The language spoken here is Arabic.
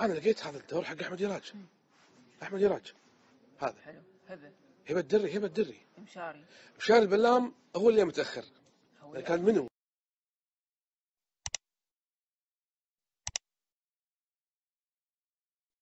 انا لقيت هذا الدور حق احمد يراج احمد يراج هذا حلو هبه هبه الدري هبه الدري مشاري مشاري البلام هو اللي متاخر كان منو